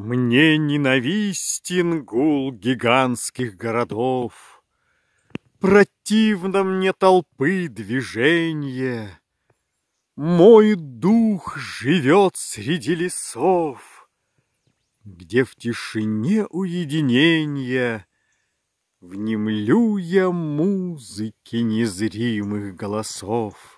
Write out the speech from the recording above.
Мне ненавистен гул гигантских городов, Противно мне толпы движение. Мой дух живет среди лесов, Где в тишине уединения Внемлю я музыки незримых голосов.